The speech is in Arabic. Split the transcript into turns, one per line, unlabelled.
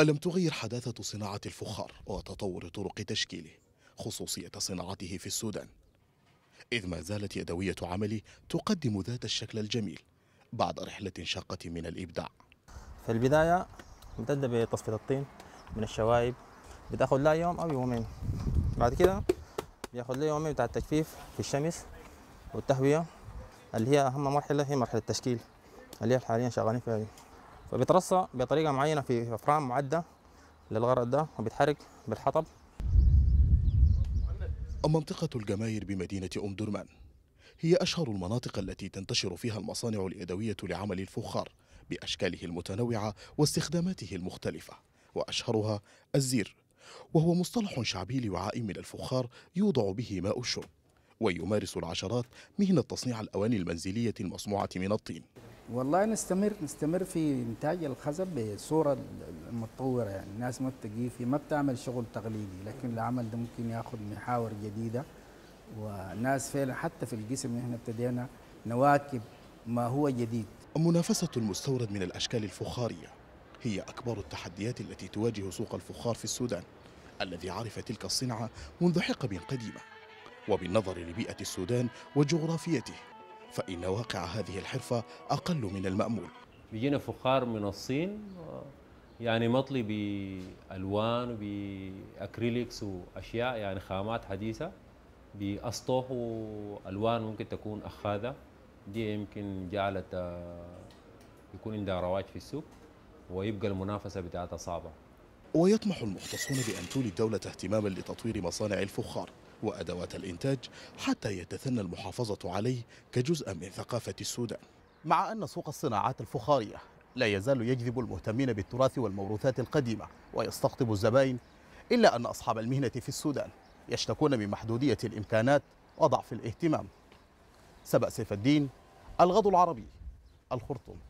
ألم تغير حداثة صناعة الفخار وتطور طرق تشكيله خصوصية صناعته في السودان إذ ما زالت يدوية عملي تقدم ذات الشكل الجميل بعد رحلة شاقة من الإبداع في البداية امتد بتصفية الطين من الشوائب
بتاخذ لا يوم أو يومين بعد كده بياخذ لي يومين بتاع التجفيف في الشمس والتهوية اللي هي أهم مرحلة هي مرحلة التشكيل اللي هي حاليا شغالين فيها فبترصى بطريقه معينه في أفران معده للغرض ده وبيتحرك
بالحطب منطقة الجماير بمدينة أم درمان هي أشهر المناطق التي تنتشر فيها المصانع اليدوية لعمل الفخار بأشكاله المتنوعة واستخداماته المختلفة وأشهرها الزير وهو مصطلح شعبي لوعاء من الفخار يوضع به ماء الشرب ويمارس العشرات مهنة تصنيع الأواني المنزلية المصنوعة من الطين
والله نستمر نستمر في انتاج الخزف بصوره متطوره يعني الناس ما بتجي في ما بتعمل شغل تقليدي لكن العمل ده ممكن ياخذ محاور جديده والناس فعلا حتى في الجسم احنا ابتدينا نواكب ما هو جديد منافسه المستورد
من الاشكال الفخاريه هي اكبر التحديات التي تواجه سوق الفخار في السودان الذي عرف تلك الصنعه منذ حقب قديمه وبالنظر لبيئه السودان وجغرافيته فإن واقع هذه الحرفة أقل من المأمول
بيجينا فخار من الصين يعني مطلي بألوان وبأكريليكس وأشياء يعني خامات حديثة بأسطح وألوان ممكن تكون أخاذة دي يمكن جعلت يكون عندها رواج في السوق ويبقى المنافسة بتاعتها
صعبة ويطمح المختصون بأن تولي الدولة اهتماما لتطوير مصانع الفخار وأدوات الإنتاج حتى يتثنى المحافظة عليه كجزء من ثقافة السودان مع أن سوق الصناعات الفخارية لا يزال يجذب المهتمين بالتراث والموروثات القديمة ويستقطب الزبائن إلا أن أصحاب المهنة في السودان يشتكون من محدودية الإمكانات وضعف الاهتمام سبأ سيف الدين الغد العربي الخرطوم